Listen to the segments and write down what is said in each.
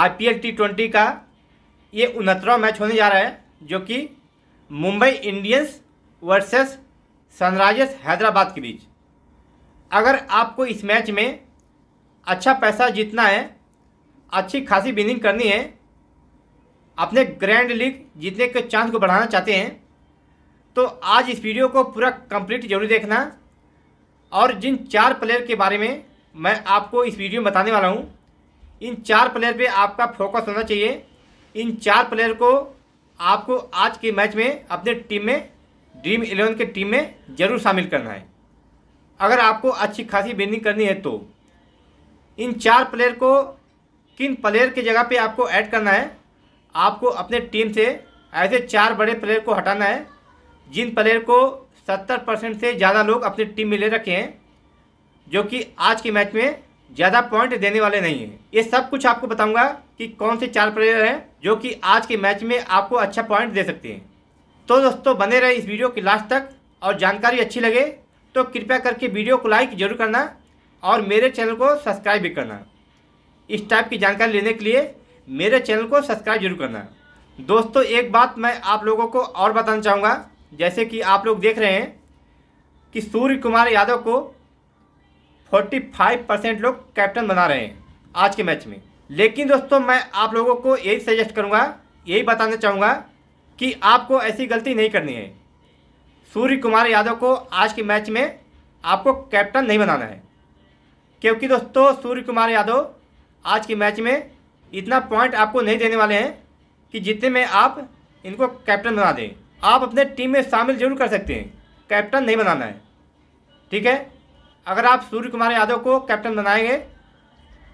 IPL T twenty का ये उनहत्तरवा match होने जा रहा है जो कि Mumbai Indians versus Sunrisers Hyderabad के बीच अगर आपको इस मैच में अच्छा पैसा जीतना है अच्छी खासी बिनिंग करनी है अपने ग्रैंड लीग जीतने के चांस को बढ़ाना चाहते हैं तो आज इस वीडियो को पूरा कंप्लीट जरूर देखना और जिन चार प्लेयर के बारे में मैं आपको इस वीडियो में बताने वाला हूँ इन चार प्लेयर पे आपका फोकस होना चाहिए इन चार प्लेयर को आपको आज के मैच में अपने टीम में ड्रीम इलेवन के टीम में ज़रूर शामिल करना है अगर आपको अच्छी खासी बैनिंग करनी है तो इन चार प्लेयर को किन प्लेयर की जगह पे आपको ऐड करना है आपको अपने टीम से ऐसे चार बड़े प्लेयर को हटाना है जिन प्लेयर को सत्तर परसेंट से ज़्यादा लोग अपनी टीम में ले रखे हैं जो कि आज के मैच में ज़्यादा पॉइंट देने वाले नहीं हैं ये सब कुछ आपको बताऊंगा कि कौन से चार प्लेयर हैं जो कि आज के मैच में आपको अच्छा पॉइंट दे सकते हैं तो दोस्तों बने रहे इस वीडियो के लास्ट तक और जानकारी अच्छी लगे तो कृपया करके वीडियो को लाइक जरूर करना और मेरे चैनल को सब्सक्राइब भी करना इस टाइप की जानकारी लेने के लिए मेरे चैनल को सब्सक्राइब जरूर करना दोस्तों एक बात मैं आप लोगों को और बताना चाहूँगा जैसे कि आप लोग देख रहे हैं कि सूर्य कुमार यादव को फोर्टी फाइव परसेंट लोग कैप्टन बना रहे हैं आज के मैच में लेकिन दोस्तों मैं आप लोगों को यही सजेस्ट करूँगा यही बताना चाहूँगा कि आपको ऐसी गलती नहीं करनी है सूर्य कुमार यादव को आज के मैच में आपको कैप्टन नहीं बनाना है क्योंकि दोस्तों सूर्य कुमार यादव आज के मैच में इतना पॉइंट आपको नहीं देने वाले हैं कि जितने में आप इनको कैप्टन बना दें आप अपने टीम में शामिल जरूर कर सकते हैं कैप्टन नहीं बनाना है ठीक है अगर आप सूर्य कुमार यादव को कैप्टन बनाएंगे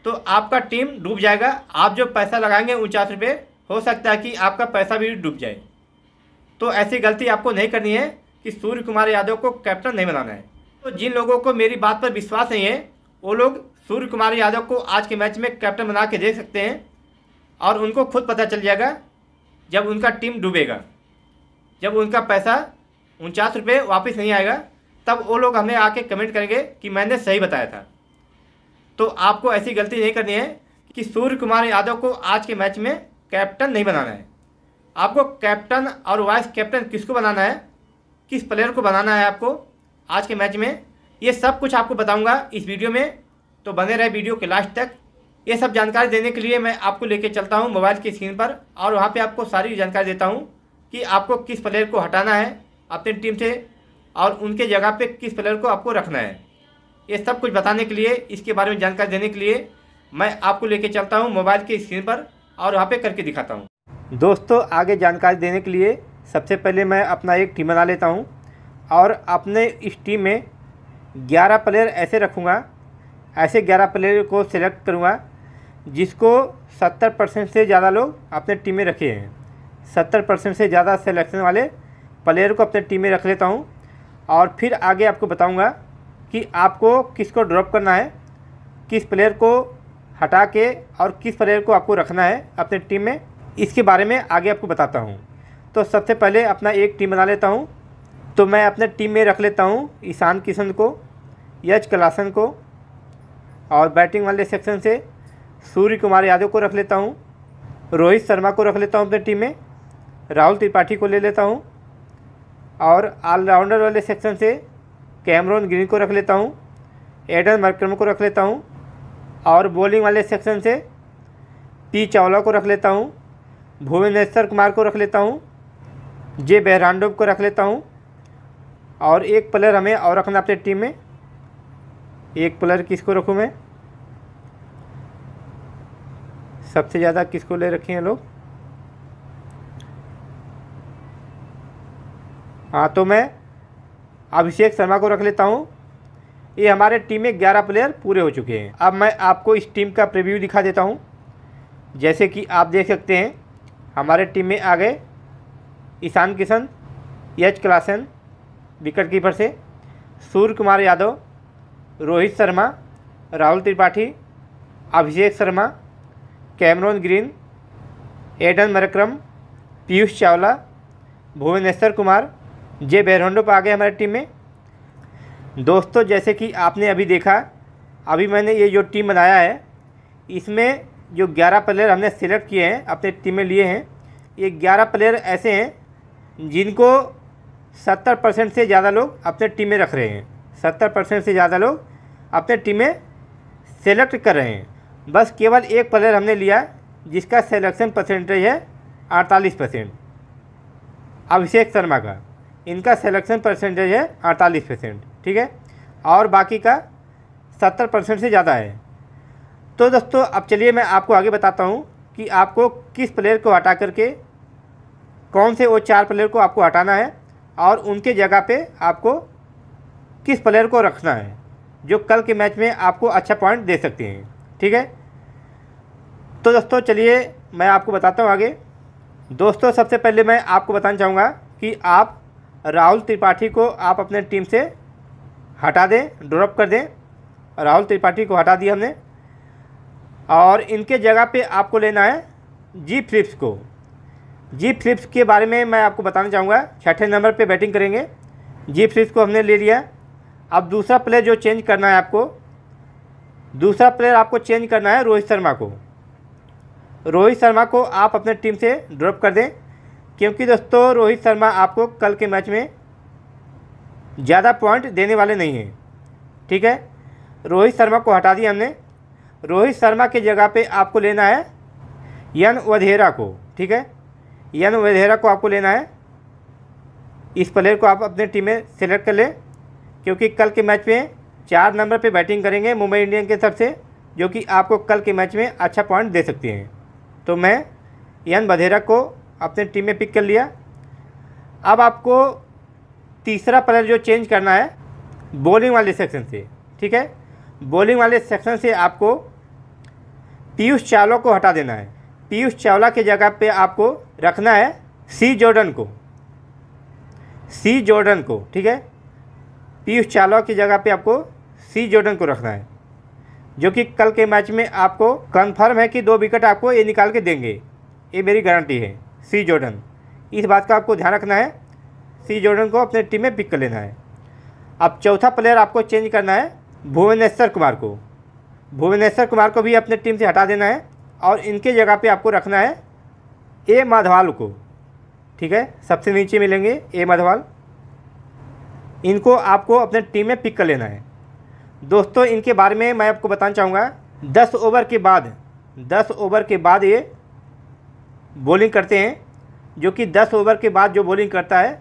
तो आपका टीम डूब जाएगा आप जो पैसा लगाएंगे उनचास रुपये हो सकता है कि आपका पैसा भी डूब जाए तो ऐसी गलती आपको नहीं करनी है कि सूर्य कुमार यादव को कैप्टन नहीं बनाना है तो जिन लोगों को मेरी बात पर विश्वास नहीं है वो लोग सूर्य कुमार यादव को आज के मैच में कैप्टन बना के देख सकते हैं और उनको खुद पता चल जाएगा जब उनका टीम डूबेगा जब उनका पैसा उनचास रुपये वापस नहीं आएगा तब वो लोग हमें आके कमेंट करेंगे कि मैंने सही बताया था तो आपको ऐसी गलती नहीं करनी है कि सूर्य कुमार यादव को आज के मैच में कैप्टन नहीं बनाना है आपको कैप्टन और वाइस कैप्टन किसको बनाना है किस प्लेयर को बनाना है आपको आज के मैच में ये सब कुछ आपको बताऊंगा इस वीडियो में तो बने रहे वीडियो के लास्ट तक ये सब जानकारी देने के लिए मैं आपको लेके चलता हूँ मोबाइल की स्क्रीन पर और वहाँ पे आपको सारी जानकारी देता हूँ कि आपको किस प्लेयर को हटाना है अपनी टीम से और उनके जगह पे किस प्लेयर को आपको रखना है ये सब कुछ बताने के लिए इसके बारे में जानकारी देने के लिए मैं आपको लेके चलता हूँ मोबाइल की स्क्रीन पर और वहाँ पे करके दिखाता हूँ दोस्तों आगे जानकारी देने के लिए सबसे पहले मैं अपना एक टीम बना लेता हूँ और अपने इस टीम में ग्यारह प्लेयर ऐसे रखूँगा ऐसे ग्यारह प्लेयर को सिलेक्ट करूँगा जिसको सत्तर परसेंट से ज़्यादा लोग अपने टीम में रखे हैं सत्तर परसेंट से ज़्यादा सेलेक्शन वाले प्लेयर को अपने टीम में रख लेता हूँ और फिर आगे आपको बताऊंगा कि आपको किसको ड्रॉप करना है किस प्लेयर को हटा के और किस प्लेयर को आपको रखना है अपने टीम में इसके बारे में आगे आपको बताता हूँ तो सबसे पहले अपना एक टीम बना लेता हूँ तो मैं अपने टीम में रख लेता हूँ ईशान किशन को यच कलासन को और बैटिंग वाले सेक्शन से सूर्य कुमार यादव को रख लेता हूँ रोहित शर्मा को रख लेता हूँ अपने टीम में राहुल त्रिपाठी को ले लेता हूँ और ऑलराउंडर वाले सेक्शन से कैमरोन ग्रीन को रख लेता हूँ एडन मरक्रम को रख लेता हूँ और बॉलिंग वाले सेक्शन से पी चावला को रख लेता हूँ भुवनेश्वर कुमार को रख लेता हूँ जे बहरांडोव को रख लेता हूँ और एक प्लेयर हमें और रखना अपने टीम में एक प्लेयर किसको रखूँ मैं सबसे ज़्यादा किसको ले रखे हैं लोग हाँ तो मैं अभिषेक शर्मा को रख लेता हूँ ये हमारे टीम में ग्यारह प्लेयर पूरे हो चुके हैं अब मैं आपको इस टीम का प्रीव्यू दिखा देता हूँ जैसे कि आप देख सकते हैं हमारे टीम में आ गए Ishan Kishan H Klaasen wicket keeper से Surya Kumar Yadav Rohit Sharma Rahul Tripathi Abhishek Sharma Cameron Green Aiden Markram Piyush Chawla Bhuvneshwar Kumar J Behrendorff आ गए हमारी टीम में दोस्तों जैसे कि आपने अभी देखा अभी मैंने ये जो टीम बनाया है इसमें जो ग्यारह प्लेयर हमने सेलेक्ट किए हैं अपने टीम में लिए हैं ये ग्यारह प्लेयर ऐसे हैं जिनको सत्तर परसेंट से ज़्यादा लोग अपने टीम में रख रहे हैं सत्तर परसेंट से ज़्यादा लोग अपने टीम में सेलेक्ट कर रहे हैं बस केवल एक प्लेयर हमने लिया जिसका सेलेक्शन परसेंटेज है अड़तालीस परसेंट अभिषेक शर्मा का इनका सिलेक्शन परसेंटेज है अड़तालीस परसेंट ठीक है और बाकी का सत्तर परसेंट से ज़्यादा है तो दोस्तों अब चलिए मैं आपको आगे बताता हूँ कि आपको किस प्लेयर को हटा करके कौन से वो चार प्लेयर को आपको हटाना है और उनके जगह पे आपको किस प्लेयर को रखना है जो कल के मैच में आपको अच्छा पॉइंट दे सकते हैं ठीक है तो दोस्तों चलिए मैं आपको बताता हूँ आगे दोस्तों सबसे पहले मैं आपको बताना चाहूँगा कि आप राहुल त्रिपाठी को आप अपने टीम से हटा दें ड्रॉप कर दें राहुल त्रिपाठी को हटा दिया हमने और इनके जगह पे आपको लेना है जी फ्लिप्स को जी फ्लिप्स के बारे में मैं आपको बताना चाहूँगा छठे नंबर पे बैटिंग करेंगे जी फ्लिप्स को हमने ले लिया अब दूसरा प्लेयर जो चेंज करना है आपको दूसरा प्लेयर आपको चेंज करना है रोहित शर्मा को रोहित शर्मा को आप अपने टीम से ड्रॉप कर दें क्योंकि दोस्तों रोहित शर्मा आपको कल के मैच में ज़्यादा पॉइंट देने वाले नहीं हैं ठीक है रोहित शर्मा को हटा दिया हमने रोहित शर्मा की जगह पे आपको लेना है यन वधेरा को ठीक है यन वधेरा को आपको लेना है इस प्लेयर को आप अपने टीम में सेलेक्ट कर लें क्योंकि कल के मैच में चार नंबर पे बैटिंग करेंगे मुंबई इंडियन के तरफ से जो कि आपको कल के मैच में अच्छा पॉइंट दे सकते हैं तो मैं यन वधेरा को अपने टीम में पिक कर लिया अब आपको तीसरा प्लेयर जो चेंज करना है बॉलिंग वाले सेक्शन से ठीक है बॉलिंग वाले सेक्शन से आपको पीयूष चावला को हटा देना है पीयूष चावला के जगह पे आपको रखना है सी जॉर्डन को सी जॉर्डन को ठीक है पीयूष चावला की जगह पे आपको सी जॉर्डन को रखना है जो कि कल के मैच में आपको कन्फर्म है कि दो विकेट आपको ये निकाल के देंगे ये मेरी गारंटी है सी जॉर्डन इस बात का आपको ध्यान रखना है सी जॉर्डन को अपने टीम में पिक कर लेना है अब चौथा प्लेयर आपको चेंज करना है भुवनेश्वर कुमार को भुवनेश्वर कुमार को भी अपने टीम से हटा देना है और इनके जगह पे आपको रखना है ए माधवाल को ठीक है सबसे नीचे मिलेंगे ए माधवाल इनको आपको अपने टीम में पिक कर लेना है दोस्तों इनके बारे में मैं आपको बताना चाहूँगा दस ओवर के बाद दस ओवर के बाद ये बॉलिंग करते हैं जो कि दस ओवर के बाद जो बॉलिंग करता है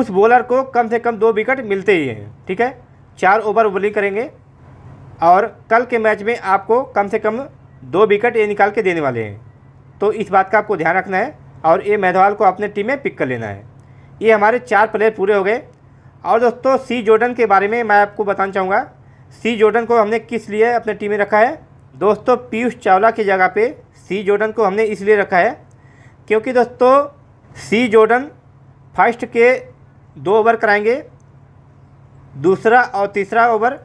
उस बॉलर को कम से कम दो विकेट मिलते ही हैं ठीक है चार ओवर बॉलिंग करेंगे और कल के मैच में आपको कम से कम दो विकेट ये निकाल के देने वाले हैं तो इस बात का आपको ध्यान रखना है और ये मेधवाल को अपने टीम में पिक कर लेना है ये हमारे चार प्लेयर पूरे हो गए और दोस्तों सी जोर्डन के बारे में मैं आपको बताना चाहूँगा सी जोर्डन को हमने किस लिए अपने टीम में रखा है दोस्तों पीयूष चावला की जगह पे सी जोर्डन को हमने इसलिए रखा है क्योंकि दोस्तों सी जोर्डन फर्स्ट के दो ओवर कराएंगे दूसरा और तीसरा ओवर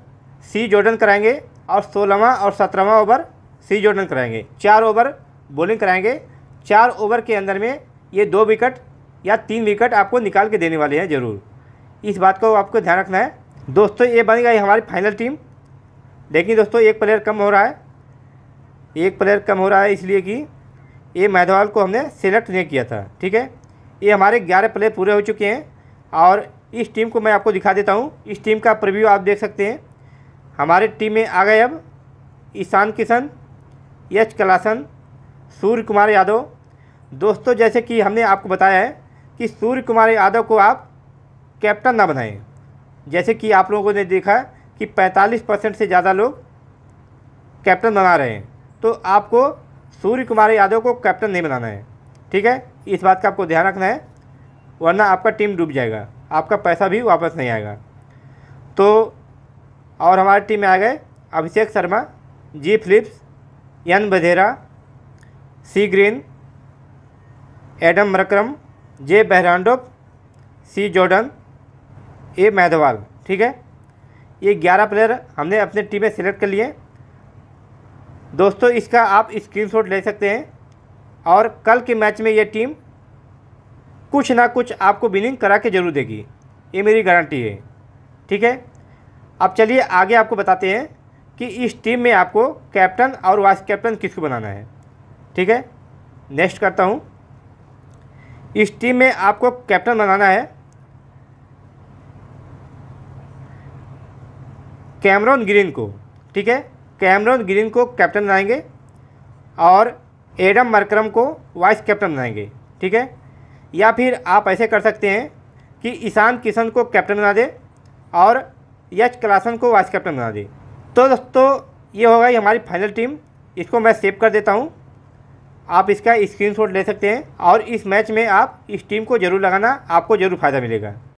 सी जोर्डन कराएंगे और सोलहवा और सत्रहवा ओवर सी जोर्डन कराएंगे चार ओवर बॉलिंग कराएंगे चार ओवर के अंदर में ये दो विकेट या तीन विकेट आपको निकाल के देने वाले हैं ज़रूर इस बात को आपको ध्यान रखना है दोस्तों ये बन गई हमारी फाइनल टीम लेकिन दोस्तों एक प्लेयर कम हो रहा है एक प्लेयर कम हो रहा है इसलिए कि ये मैदवाल को हमने सेलेक्ट नहीं किया था ठीक है ये हमारे ग्यारह प्लेयर पूरे हो चुके हैं और इस टीम को मैं आपको दिखा देता हूँ इस टीम का प्रिव्यू आप देख सकते हैं हमारे टीम में आ गए अब ईशान किशन यश कलासन सूर्य कुमार यादव दोस्तों जैसे कि हमने आपको बताया है कि सूर्य कुमार यादव को आप कैप्टन ना बनाएं जैसे कि आप लोगों ने देखा कि 45 परसेंट से ज़्यादा लोग कैप्टन बना रहे हैं तो आपको सूर्य कुमार यादव को कैप्टन नहीं बनाना है ठीक है इस बात का आपको ध्यान रखना है वरना आपका टीम डूब जाएगा आपका पैसा भी वापस नहीं आएगा तो और हमारी टीम में आ गए Abhishek Sharma G Phillips N Wadhera C Green Adam Markram J Behrendorff C Jordan A Madhwal ठीक है ये ग्यारह प्लेयर हमने अपने टीम में सेलेक्ट कर लिए दोस्तों इसका आप स्क्रीनशॉट ले सकते हैं और कल के मैच में ये टीम कुछ ना कुछ आपको विनिंग करा के जरूर देगी ये मेरी गारंटी है ठीक है अब चलिए आगे आपको बताते हैं कि इस टीम में आपको कैप्टन और वाइस कैप्टन किसको बनाना है ठीक है नेक्स्ट करता हूँ इस टीम में आपको कैप्टन बनाना है कैमरॉन ग्रीन को ठीक है कैमरन ग्रीन को कैप्टन बनाएंगे और एडम मरक्रम को वाइस कैप्टन बनाएंगे ठीक है या फिर आप ऐसे कर सकते हैं कि ईशान किशन को कैप्टन बना दे और यच क्लासन को वाइस कैप्टन बना दे तो दोस्तों ये होगा ये हमारी फाइनल टीम इसको मैं सेव कर देता हूँ आप इसका स्क्रीनशॉट ले सकते हैं और इस मैच में आप इस टीम को ज़रूर लगाना आपको ज़रूर फ़ायदा मिलेगा